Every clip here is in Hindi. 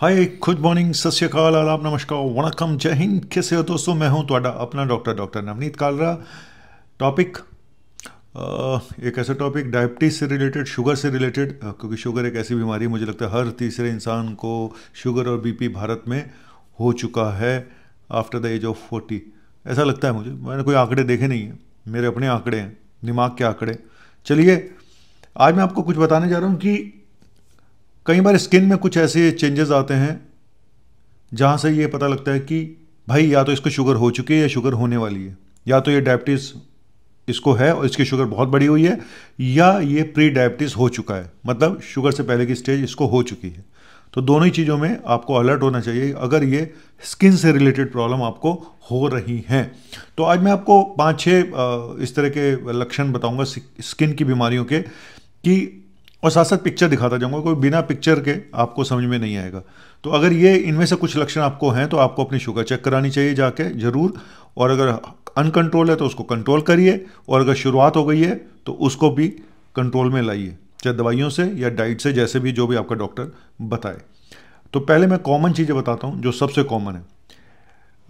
हाय गुड मॉर्निंग सत श्रीकाल आलाम नमस्कार वणकम जय हिंद कैसे हो दोस्तों मैं हूं ਤੁਹਾਡਾ अपना doctor doctor Navneet Kalra topic एक ऐसा टॉपिक डायबिटीज़ से रिलेटेड शुगर से रिलेटेड क्योंकि शुगर एक ऐसी बीमारी मुझे लगता है हर तीसरे इंसान को शुगर और बीपी भारत में हो चुका है after the age of forty ऐसा लगता है मुझे मैंने कोई आंकड़े देखे नहीं है मेरे अपने आंकड़े हैं दिमाग के आंकड़े चलिए आज मैं आपको कुछ बताने जा रहा हूँ कि कई बार स्किन में कुछ ऐसे चेंजेस आते हैं जहाँ से ये पता लगता है कि भाई या तो इसको शुगर हो चुकी है या शुगर होने वाली है या तो ये डायबिटीज़ इसको है और इसकी शुगर बहुत बड़ी हुई है या ये प्री डायबिटीज़ हो चुका है मतलब शुगर से पहले की स्टेज इसको हो चुकी है तो दोनों ही चीज़ों में आपको अलर्ट होना चाहिए अगर ये स्किन से रिलेटेड प्रॉब्लम आपको हो रही हैं तो आज मैं आपको पाँच छः इस तरह के लक्षण बताऊँगा स्किन की बीमारियों के कि और साथ साथ पिक्चर दिखाता जाऊंगा कोई बिना पिक्चर के आपको समझ में नहीं आएगा तो अगर ये इनमें से कुछ लक्षण आपको हैं तो आपको अपनी शुगर चेक करानी चाहिए जाके ज़रूर और अगर अनकंट्रोल है तो उसको कंट्रोल करिए और अगर शुरुआत हो गई है तो उसको भी कंट्रोल में लाइए चाहे दवाइयों से या डाइट से जैसे भी जो भी आपका डॉक्टर बताए तो पहले मैं कॉमन चीज़ें बताता हूँ जो सबसे कॉमन है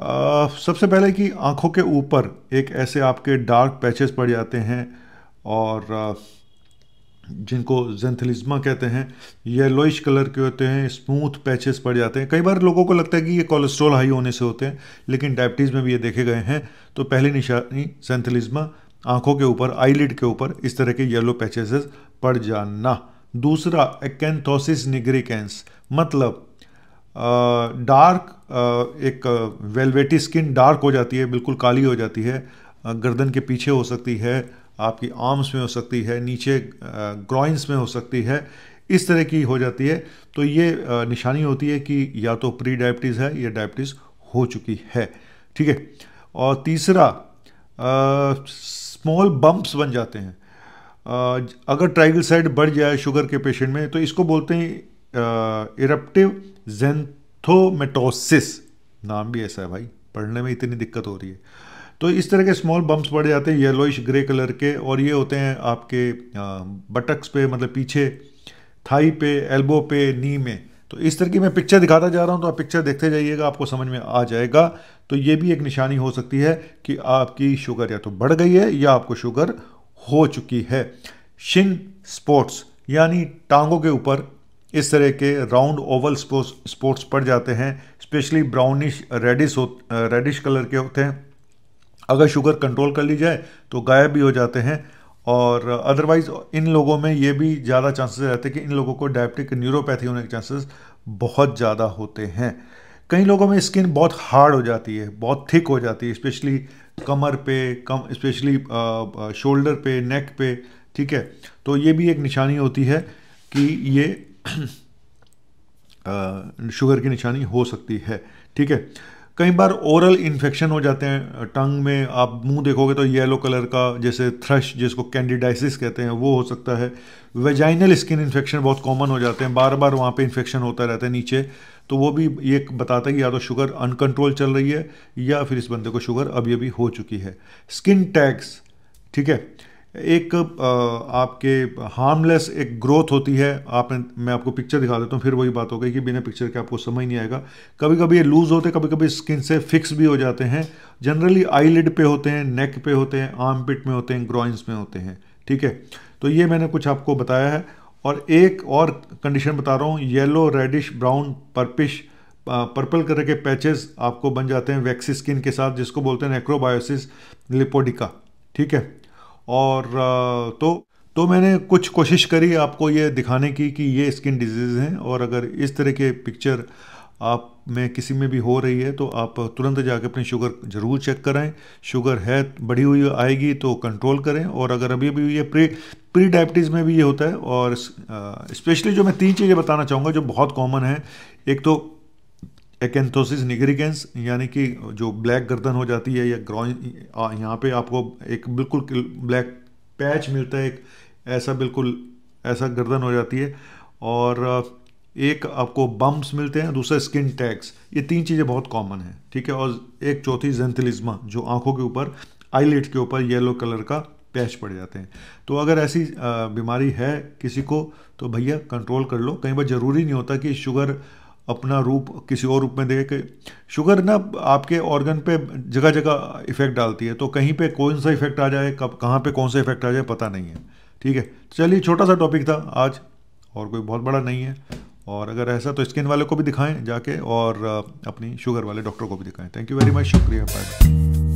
आ, सबसे पहले कि आँखों के ऊपर एक ऐसे आपके डार्क पैचेस पड़ जाते हैं और आ, जिनको जेंथलिज्मा कहते हैं येलोइश कलर के होते हैं स्मूथ पैचेस पड़ जाते हैं कई बार लोगों को लगता है कि ये कोलेस्ट्रॉल हाई होने से होते हैं लेकिन डायबिटीज़ में भी ये देखे गए हैं तो पहली निशानी जेंथलिज्मा आंखों के ऊपर आईलिड के ऊपर इस तरह के येलो पैचेस पड़ जाना दूसरा एकेंथोसिस निग्रिकेंस मतलब डार्क एक वेलवेटी स्किन डार्क हो जाती है बिल्कुल काली हो जाती है गर्दन के पीछे हो सकती है आपकी आर्म्स में हो सकती है नीचे ग्रॉइंस में हो सकती है इस तरह की हो जाती है तो ये निशानी होती है कि या तो प्री डायबिटीज़ है या डायबिटीज़ हो चुकी है ठीक है और तीसरा स्मॉल बम्प्स बन जाते हैं आ, अगर ट्राइगल बढ़ जाए शुगर के पेशेंट में तो इसको बोलते हैं इरप्टिव जेंथोमेटोसिस नाम भी ऐसा है भाई पढ़ने में इतनी दिक्कत हो रही है तो इस तरह के स्मॉल बम्प्स पड़ जाते हैं येलोइश ग्रे कलर के और ये होते हैं आपके बटक्स पे मतलब पीछे थाई पे एल्बो पे नी में तो इस तरह की मैं पिक्चर दिखाता जा रहा हूँ तो आप पिक्चर देखते जाइएगा आपको समझ में आ जाएगा तो ये भी एक निशानी हो सकती है कि आपकी शुगर या तो बढ़ गई है या आपको शुगर हो चुकी है शिन स्पोर्ट्स यानी टांगों के ऊपर इस तरह के राउंड ओवल स्पोर्ट्स स्पोर्ट्स पड़ जाते हैं स्पेशली ब्राउनिश रेडिश हो रेडिश कलर के होते हैं अगर शुगर कंट्रोल कर ली जाए तो गायब भी हो जाते हैं और अदरवाइज़ इन लोगों में ये भी ज़्यादा चांसेस रहते हैं कि इन लोगों को डायबिटिक न्यूरोपैथी होने के चांसेस बहुत ज़्यादा होते हैं कई लोगों में स्किन बहुत हार्ड हो जाती है बहुत थिक हो जाती है स्पेशली कमर पे कम स्पेशली शोल्डर पे नेक पे ठीक है तो ये भी एक निशानी होती है कि ये आ, शुगर की निशानी हो सकती है ठीक है कई बार ओरल इन्फेक्शन हो जाते हैं टंग में आप मुंह देखोगे तो येलो कलर का जैसे थ्रश जिसको कैंडिडाइसिस कहते हैं वो हो सकता है वेजाइनल स्किन इन्फेक्शन बहुत कॉमन हो जाते हैं बार बार वहाँ पे इन्फेक्शन होता रहता है नीचे तो वो भी ये बताता है कि या तो शुगर अनकंट्रोल चल रही है या फिर इस बंदे को शुगर अभी अभी हो चुकी है स्किन टैक्स ठीक है एक आपके हार्मलेस एक ग्रोथ होती है आपने मैं आपको पिक्चर दिखा देता हूँ फिर वही बात हो गई कि बिना पिक्चर के आपको समझ नहीं आएगा कभी कभी ये लूज़ होते कभी कभी स्किन से फिक्स भी हो जाते हैं जनरली आईलिड पे होते हैं नेक पे होते हैं आर्म पिट में होते हैं ग्रॉइंस में होते हैं ठीक है तो ये मैंने कुछ आपको बताया है और एक और कंडीशन बता रहा हूँ yellow reddish brown purplish purple colour के पैचेस आपको बन जाते हैं वैक्सी स्किन के साथ जिसको बोलते हैं नेक्रोबायोसिस लिपोडिका ठीक है और तो तो मैंने कुछ कोशिश करी आपको ये दिखाने की कि ये स्किन डिजीज़ हैं और अगर इस तरह के पिक्चर आप में किसी में भी हो रही है तो आप तुरंत जाके अपनी शुगर ज़रूर चेक कराएं शुगर है बढ़ी हुई आएगी तो कंट्रोल करें और अगर अभी भी ये प्री प्री डायबिटीज़ में भी ये होता है और स्पेशली जो मैं तीन चीज़ें बताना चाहूँगा जो बहुत कॉमन है एक तो एकेंथोसिस निग्रिगेंस यानी कि जो ब्लैक गर्दन हो जाती है या ग्रॉइन यहाँ पे आपको एक बिल्कुल ब्लैक पैच मिलता है एक ऐसा बिल्कुल ऐसा गर्दन हो जाती है और एक आपको बम्प्स मिलते हैं दूसरा स्किन टैक्स ये तीन चीज़ें बहुत कॉमन है ठीक है और एक चौथी जेंथलिज्मा जो आँखों के ऊपर आईलेट के ऊपर येलो कलर का पैच पड़ जाते हैं तो अगर ऐसी बीमारी है किसी को तो भैया कंट्रोल कर लो कई बार ज़रूरी नहीं होता कि शुगर अपना रूप किसी और रूप में दे के शुगर ना आपके ऑर्गन पे जगह जगह इफेक्ट डालती है तो कहीं पे कौन सा इफेक्ट आ जाए कब कहाँ पे कौन सा इफेक्ट आ जाए पता नहीं है ठीक है तो चलिए छोटा सा टॉपिक था आज और कोई बहुत बड़ा नहीं है और अगर ऐसा तो स्किन वाले को भी दिखाएं जाके और अपनी शुगर वाले डॉक्टर को भी दिखाएं थैंक यू वेरी मच शुक्रिया